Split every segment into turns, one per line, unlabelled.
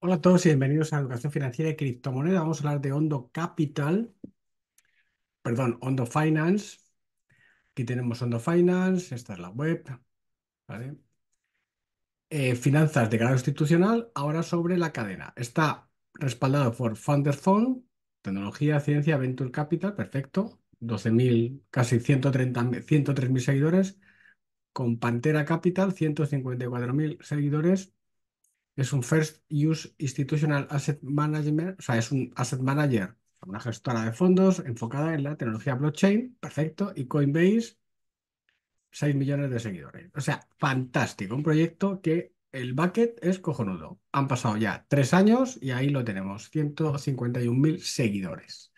Hola a todos y bienvenidos a Educación Financiera y criptomoneda. Vamos a hablar de Hondo Capital, perdón, Hondo Finance. Aquí tenemos Hondo Finance, esta es la web. Eh, finanzas de grado institucional, ahora sobre la cadena. Está respaldado por Funders Fund, Tecnología, Ciencia, Venture Capital, perfecto. 12.000, casi 103.000 seguidores. Con Pantera Capital, 154.000 seguidores es un First Use Institutional Asset Manager, o sea, es un asset manager, una gestora de fondos enfocada en la tecnología blockchain, perfecto, y Coinbase, 6 millones de seguidores. O sea, fantástico, un proyecto que el bucket es cojonudo. Han pasado ya tres años y ahí lo tenemos, 151.000 seguidores.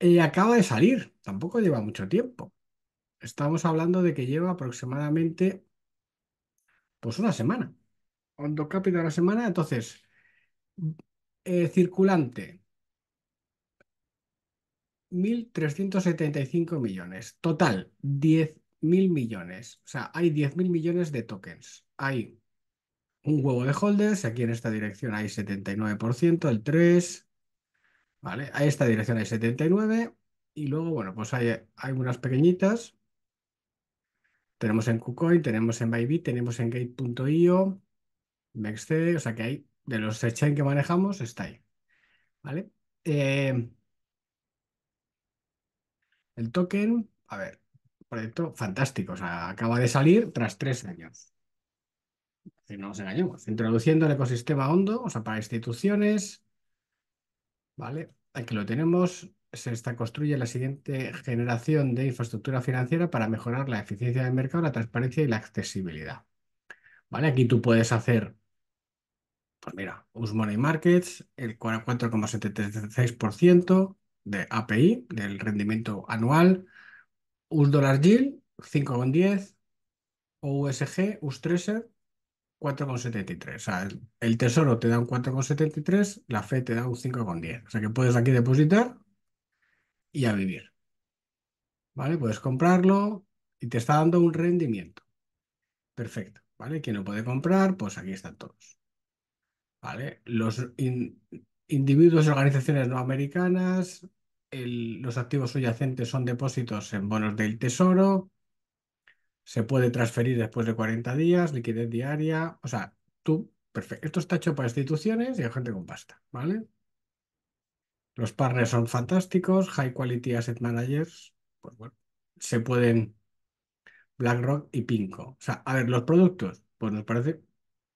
Y acaba de salir, tampoco lleva mucho tiempo. Estamos hablando de que lleva aproximadamente pues una semana o dos a la semana. Entonces, eh, circulante, 1.375 millones. Total, 10.000 millones. O sea, hay 10.000 millones de tokens. Hay un huevo de holders. Aquí en esta dirección hay 79%, el 3%. ¿Vale? A esta dirección hay 79%. Y luego, bueno, pues hay, hay unas pequeñitas. Tenemos en KuCoin, tenemos en Bybit, tenemos en Gate.io, excede, o sea que hay, de los exchange que manejamos, está ahí. ¿Vale? Eh, el token, a ver, proyecto fantástico, o sea, acaba de salir tras tres años. no nos engañemos, introduciendo el ecosistema hondo, o sea, para instituciones, ¿vale? Aquí lo tenemos, se está, construye la siguiente generación de infraestructura financiera para mejorar la eficiencia del mercado, la transparencia y la accesibilidad. ¿Vale? Aquí tú puedes hacer pues mira, US Money Markets, el 4,76% de API, del rendimiento anual, US Dollar Yield, 5,10%, USG, US 13 4,73. O sea, el, Tesoro te da un 4,73, la FED te da un 5,10. O sea que puedes aquí depositar y a vivir. ¿Vale? Puedes comprarlo y te está dando un rendimiento. Perfecto. ¿Vale? Quien lo puede comprar, pues aquí están todos. ¿vale? Los individuos y organizaciones no americanas, los activos subyacentes son depósitos en bonos del tesoro, se puede transferir después de 40 días, liquidez diaria, o sea, tú, perfecto. Esto está hecho para instituciones y hay gente con pasta, ¿vale? Los partners son fantásticos, high quality asset managers, pues bueno, se pueden BlackRock y Pinco. O sea, a ver, los productos, pues nos parece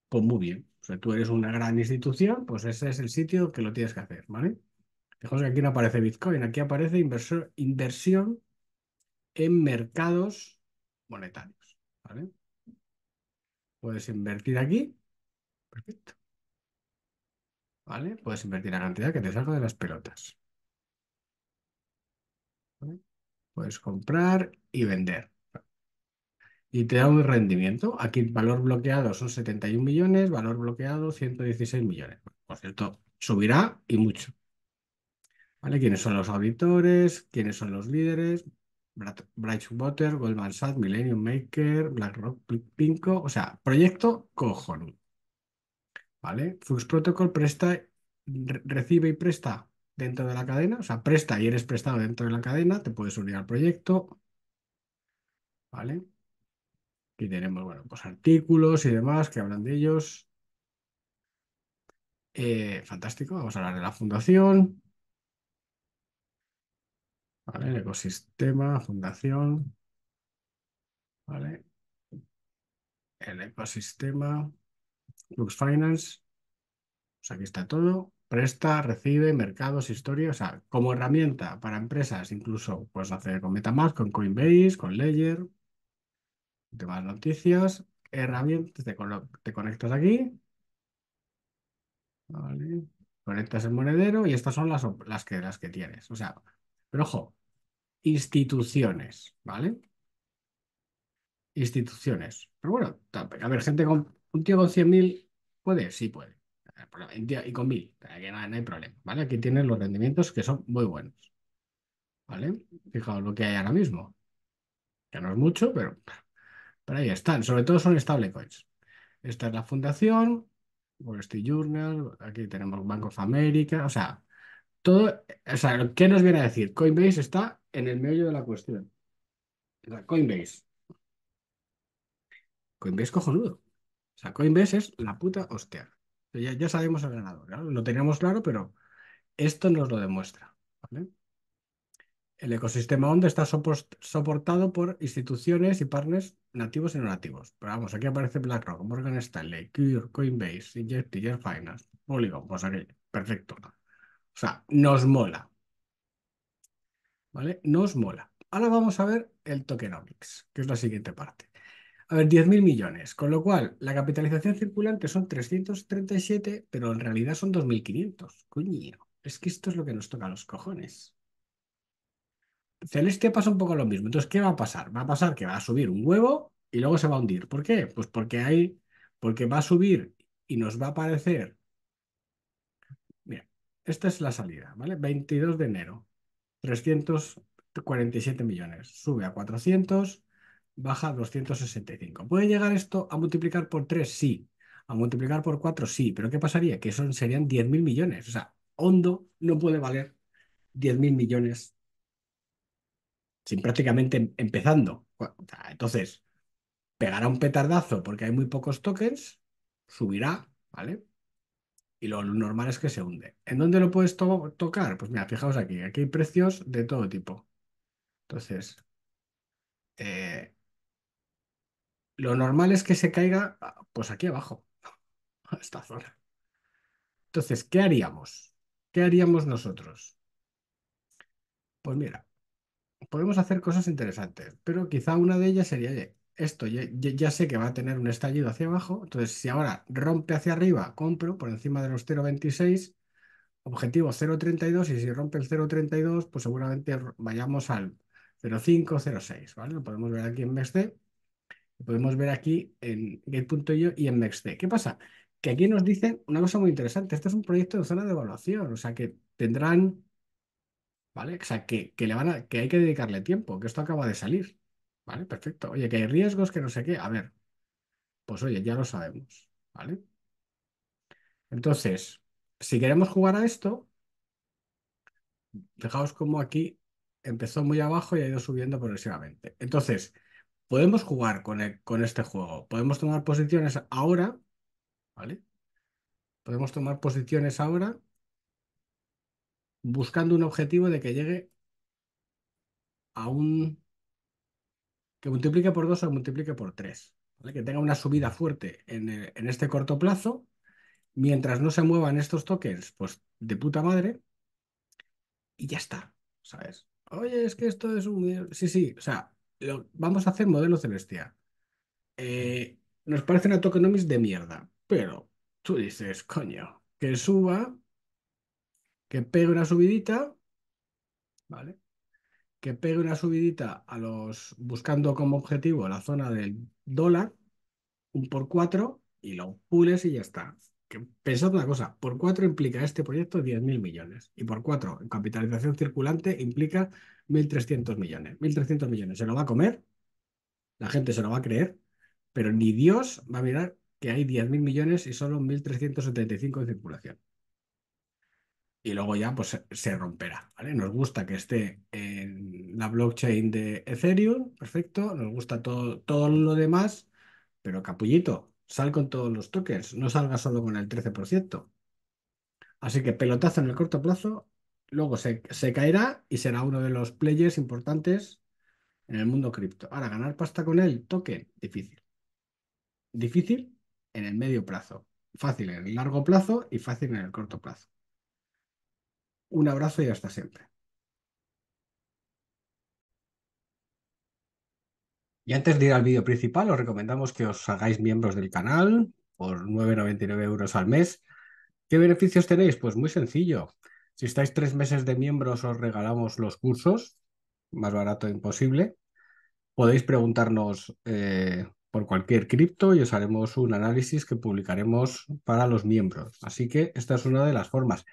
pues muy bien. O sea, tú eres una gran institución, pues ese es el sitio que lo tienes que hacer, ¿vale? Fijaos que aquí no aparece Bitcoin, aquí aparece inversión en mercados monetarios, ¿vale? Puedes invertir aquí, perfecto. ¿Vale? Puedes invertir la cantidad que te salga de las pelotas. Puedes comprar y vender y te da un rendimiento. Aquí el valor bloqueado son 71 millones, valor bloqueado 116 millones. Por cierto, subirá y mucho. ¿Vale? ¿Quiénes son los auditores? ¿Quiénes son los líderes? Brightwater, Goldman Sachs, Millennium Maker, BlackRock, Pinco. O sea, proyecto cojon ¿Vale? Flux Protocol presta, recibe y presta dentro de la cadena. O sea, presta y eres prestado dentro de la cadena. Te puedes unir al proyecto. ¿Vale? Aquí tenemos, bueno, pues artículos y demás que hablan de ellos. Eh, fantástico, vamos a hablar de la fundación. El ecosistema, fundación. ¿Vale? El ecosistema, Lux Finance. Pues aquí está todo. Presta, recibe, mercados, historia. O sea, como herramienta para empresas, incluso puedes hacer con MetaMask, con Coinbase, con Ledger, te vas noticias, herramientas, te, conectas aquí. Conectas el monedero y estas son las, las, que, que tienes. O sea, pero ojo, instituciones, ¿vale? Instituciones. Pero bueno, a ver, gente con un tío con 100.000 puede, sí puede. Y con 1.000, no, no hay problema, ¿vale? Aquí tienes los rendimientos que son muy buenos, ¿vale? Fijaos lo que hay ahora mismo, que no es mucho, pero pero ahí están, sobre todo son stablecoins. Esta es la fundación, Wall Street Journal, aquí tenemos Bank of America, o sea, todo, o sea, ¿qué nos viene a decir? Coinbase está en el medio de la cuestión. Coinbase. Coinbase cojonudo. O sea, Coinbase es la puta hostia. Ya, sabemos el ganador, ¿no? lo teníamos claro, pero esto nos lo demuestra. ¿vale? El ecosistema ONDA está soportado por instituciones y partners nativos y no nativos. Pero vamos, aquí aparece BlackRock, Morgan Stanley, Cure, Coinbase, Inject, Finance, Polygon, pues aquí, perfecto. O sea, nos mola. ¿Vale? Nos mola. Ahora vamos a ver el tokenomics, que es la siguiente parte. A ver, 10.000 millones, con lo cual la capitalización circulante son 337, pero en realidad son 2.500. Coño, es que esto es lo que nos toca a los cojones. Celeste pasa un poco lo mismo. Entonces, ¿qué va a pasar? Va a pasar que va a subir un huevo y luego se va a hundir. ¿Por qué? Pues porque hay, porque va a subir y nos va a aparecer. Bien, esta es la salida, ¿vale? 22 de enero, 347 millones. Sube a 400, baja a 265. ¿Puede llegar esto a multiplicar por 3? Sí. A multiplicar por 4, sí. Pero ¿qué pasaría? Que son, serían 10.000 millones. O sea, Hondo no puede valer 10.000 millones sin prácticamente em-, empezando. Ah, entonces, pegará un petardazo porque hay muy pocos tokens, subirá, ¿vale? Y lo normal es que se hunde. ¿En dónde lo puedes tocar? Pues mira, fijaos aquí, aquí hay precios de todo tipo. Entonces, eh, lo normal es que se caiga, ah, pues aquí abajo, a esta zona. Entonces, ¿qué haríamos? ¿Qué haríamos nosotros? Pues mira, podemos hacer cosas interesantes, pero quizá una de ellas sería, esto ya, sé que va a tener un estallido hacia abajo, entonces si ahora rompe hacia arriba, compro por encima de los 0,26, objetivo 0,32 y si rompe el 0,32, pues seguramente vayamos al 0,5, 0,6, ¿vale? Lo podemos ver aquí en MEXC podemos ver aquí en Gate.io y en MEXC. ¿Qué pasa? Que aquí nos dicen una cosa muy interesante, este es un proyecto de zona de evaluación, o sea que tendrán ¿vale? O sea, que, que le van a, que hay que dedicarle tiempo, que esto acaba de salir, ¿vale? Perfecto. Oye, que hay riesgos, que no sé qué. A ver, pues oye, ya lo sabemos, ¿vale? Entonces, si queremos jugar a esto, fijaos cómo aquí empezó muy abajo y ha ido subiendo progresivamente. Entonces, podemos jugar con, con este juego, podemos tomar posiciones ahora, ¿vale? Podemos tomar posiciones ahora buscando un objetivo de que llegue a un... que multiplique por dos o multiplique por tres Que tenga una subida fuerte en, este corto plazo, mientras no se muevan estos tokens, pues de puta madre, y ya está, ¿sabes? Oye, es que esto es un... Sí, sí, o sea, lo... vamos a hacer modelo celestial eh, nos parece una tokenomics de mierda, pero tú dices, coño, que suba que pegue una subidita, ¿vale? Que pegue una subidita a los, buscando como objetivo la zona del dólar, un por cuatro, y lo pules y ya está. Que, pensad una cosa, por cuatro implica este proyecto 10.000 millones, y por cuatro, en capitalización circulante, implica 1.300 millones. 1.300 millones, se lo va a comer, la gente se lo va a creer, pero ni Dios va a mirar que hay 10.000 millones y solo 1.375 en circulación y luego ya pues, se romperá. ¿vale? Nos gusta que esté en la blockchain de Ethereum, perfecto, nos gusta todo, todo lo demás, pero capullito, sal con todos los tokens, no salga solo con el 13%. Así que pelotazo en el corto plazo, luego se, se caerá y será uno de los players importantes en el mundo cripto. Ahora, ganar pasta con el token, difícil. Difícil en el medio plazo, fácil en el largo plazo y fácil en el corto plazo. Un abrazo y hasta siempre. Y antes de ir al vídeo principal, os recomendamos que os hagáis miembros del canal por 9,99 euros al mes. ¿Qué beneficios tenéis? Pues muy sencillo. Si estáis tres meses de miembros, os regalamos los cursos, más barato imposible. Podéis preguntarnos eh, por cualquier cripto y os haremos un análisis que publicaremos para los miembros. Así que esta es una de las formas.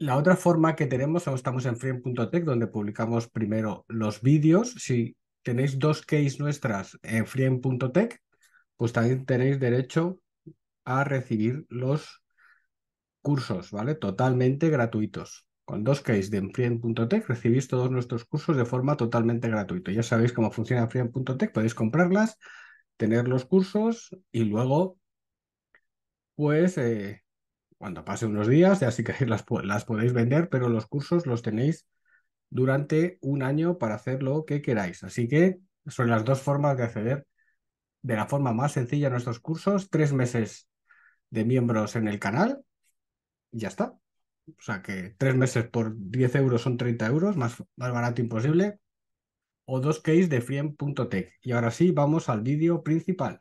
La otra forma que tenemos, estamos en freem.tech, donde publicamos primero los vídeos. Si tenéis dos case nuestras en freem.tech, pues también tenéis derecho a recibir los cursos, ¿vale? Totalmente gratuitos. Con dos case de freem.tech recibís todos nuestros cursos de forma totalmente gratuita. Ya sabéis cómo funciona freem.tech. podéis comprarlas, tener los cursos y luego, pues, eh, cuando pase unos días, así que las, las podéis vender, pero los cursos los tenéis durante un año para hacer lo que queráis. Así que son las dos formas de acceder de la forma más sencilla a nuestros cursos, tres meses de miembros en el canal y ya está. O sea que tres meses por 10 euros son 30 euros, más, más barato imposible. O dos case de friem.tech. Y ahora sí, vamos al vídeo principal.